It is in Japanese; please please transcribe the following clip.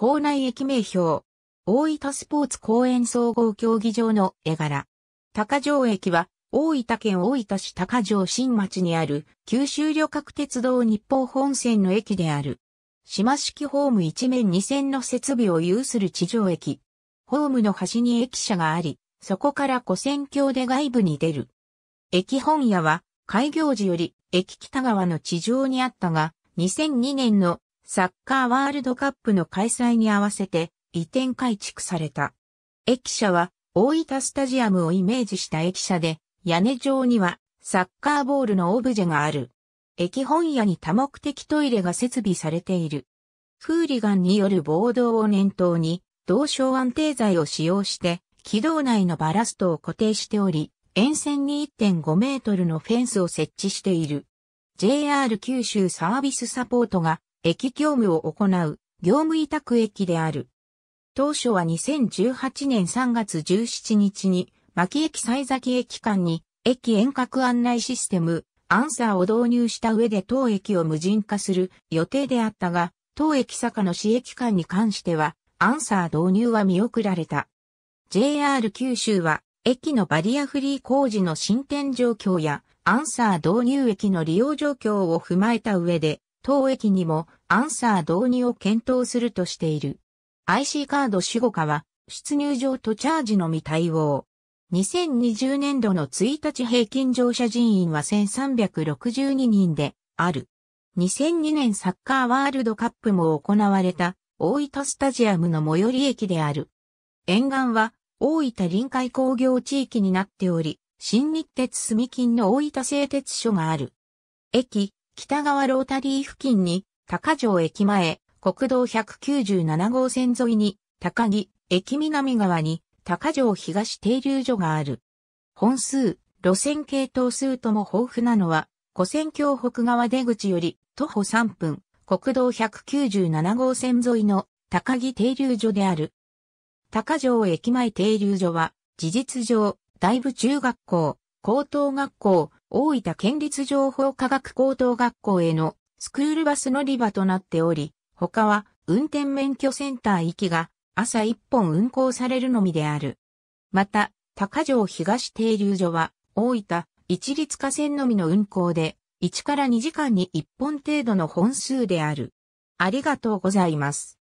校内駅名標。大分スポーツ公園総合競技場の絵柄。高城駅は、大分県大分市高城新町にある九州旅客鉄道日報本線の駅である。島式ホーム一面二線の設備を有する地上駅。ホームの端に駅舎があり、そこから古線橋で外部に出る。駅本屋は開業時より駅北側の地上にあったが、2002年のサッカーワールドカップの開催に合わせて移転改築された。駅舎は大分スタジアムをイメージした駅舎で、屋根上にはサッカーボールのオブジェがある。駅本屋に多目的トイレが設備されている。フーリガンによる暴動を念頭に、同床安定剤を使用して、軌道内のバラストを固定しており、沿線に1.5メートルのフェンスを設置している。JR 九州サービスサポートが駅業務を行う業務委託駅である。当初は2018年3月17日に、牧駅西崎駅間に駅遠隔案内システム、アンサーを導入した上で当駅を無人化する予定であったが、当駅坂の市駅間に関しては、アンサー導入は見送られた。JR 九州は、駅のバリアフリー工事の進展状況や、アンサー導入駅の利用状況を踏まえた上で、当駅にもアンサー導入を検討するとしている。IC カード主語化は、出入場とチャージのみ対応。2020年度の1日平均乗車人員は1362人である。2002年サッカーワールドカップも行われた大分スタジアムの最寄り駅である。沿岸は大分臨海工業地域になっており、新日鉄住金の大分製鉄所がある。駅、北側ロータリー付近に、高城駅前、国道197号線沿いに、高木、駅南側に、高城東停留所がある。本数、路線系統数とも豊富なのは、古線橋北側出口より、徒歩3分、国道197号線沿いの高木停留所である。高城駅前停留所は、事実上、大部中学校、高等学校、大分県立情報科学高等学校へのスクールバス乗り場となっており、他は運転免許センター行きが朝1本運行されるのみである。また、高城東停留所は大分一律河川のみの運行で1から2時間に1本程度の本数である。ありがとうございます。